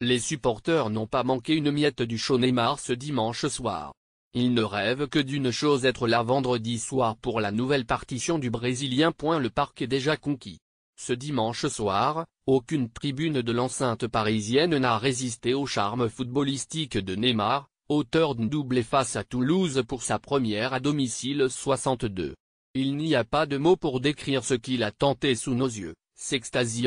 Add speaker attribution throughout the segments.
Speaker 1: Les supporters n'ont pas manqué une miette du show Neymar ce dimanche soir. Ils ne rêvent que d'une chose être là vendredi soir pour la nouvelle partition du Brésilien. Le parc est déjà conquis. Ce dimanche soir, aucune tribune de l'enceinte parisienne n'a résisté au charme footballistique de Neymar, auteur d'une double face à Toulouse pour sa première à domicile 62. Il n'y a pas de mots pour décrire ce qu'il a tenté sous nos yeux, s'extasie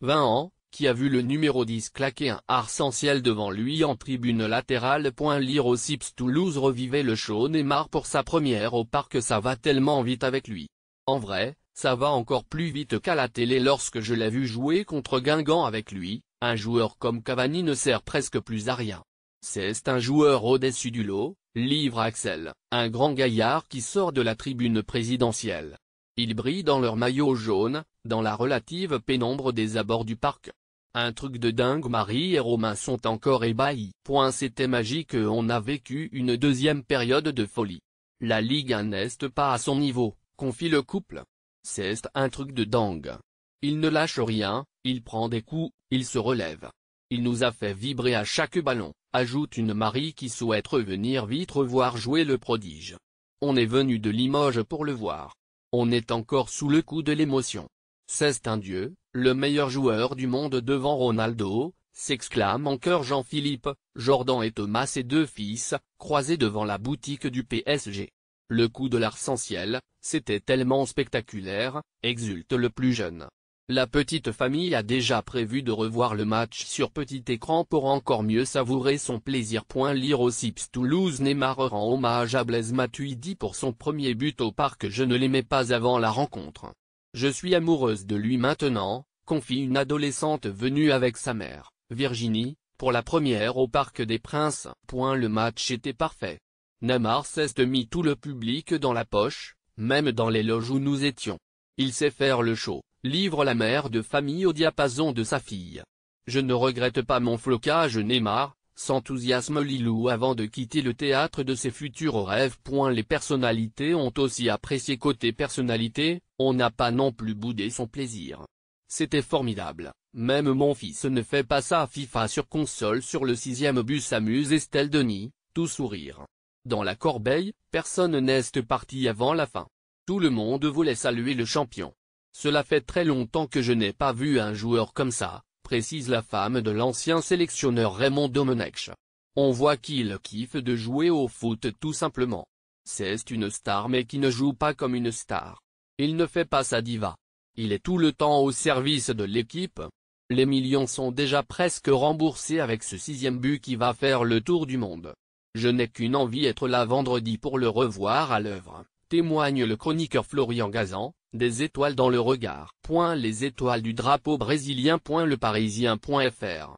Speaker 1: 20 ans, qui a vu le numéro 10 claquer un arc-en-ciel devant lui en tribune latérale. Lire au Cips Toulouse revivait le show Neymar pour sa première au parc ça va tellement vite avec lui. En vrai, ça va encore plus vite qu'à la télé lorsque je l'ai vu jouer contre Guingamp avec lui, un joueur comme Cavani ne sert presque plus à rien. C'est un joueur au-dessus du lot, livre Axel, un grand gaillard qui sort de la tribune présidentielle. Il brille dans leur maillot jaune, dans la relative pénombre des abords du parc. Un truc de dingue Marie et Romain sont encore ébahis. Point c'était magique on a vécu une deuxième période de folie. La Ligue 1 n'est pas à son niveau, confie le couple. C'est un truc de dingue. Il ne lâche rien, il prend des coups, il se relève, il nous a fait vibrer à chaque ballon, ajoute une Marie qui souhaite revenir vite revoir jouer le prodige. On est venu de Limoges pour le voir. On est encore sous le coup de l'émotion. C'est un dieu, le meilleur joueur du monde devant Ronaldo, s'exclame en cœur Jean-Philippe, Jordan et Thomas et deux fils, croisés devant la boutique du PSG. Le coup de l'arc-en-ciel, c'était tellement spectaculaire, exulte le plus jeune. La petite famille a déjà prévu de revoir le match sur petit écran pour encore mieux savourer son plaisir. Lire aussi Toulouse Neymar rend hommage à Blaise Matuidi pour son premier but au parc Je ne l'aimais pas avant la rencontre. Je suis amoureuse de lui maintenant, confie une adolescente venue avec sa mère, Virginie, pour la première au Parc des Princes. le match était parfait. Neymar s'est mis tout le public dans la poche, même dans les loges où nous étions. Il sait faire le show livre la mère de famille au diapason de sa fille. Je ne regrette pas mon flocage Neymar, s'enthousiasme Lilou avant de quitter le théâtre de ses futurs rêves. Les personnalités ont aussi apprécié côté personnalité, on n'a pas non plus boudé son plaisir. C'était formidable, même mon fils ne fait pas ça FIFA sur console sur le sixième bus amuse Estelle Denis, tout sourire. Dans la corbeille, personne n'est parti avant la fin. Tout le monde voulait saluer le champion. Cela fait très longtemps que je n'ai pas vu un joueur comme ça, précise la femme de l'ancien sélectionneur Raymond Domenech. On voit qu'il kiffe de jouer au foot tout simplement. C'est une star mais qui ne joue pas comme une star. Il ne fait pas sa diva. Il est tout le temps au service de l'équipe. Les millions sont déjà presque remboursés avec ce sixième but qui va faire le tour du monde. Je n'ai qu'une envie être là vendredi pour le revoir à l'œuvre témoigne le chroniqueur Florian Gazan, des étoiles dans le regard. les étoiles du drapeau brésilien. parisien.fr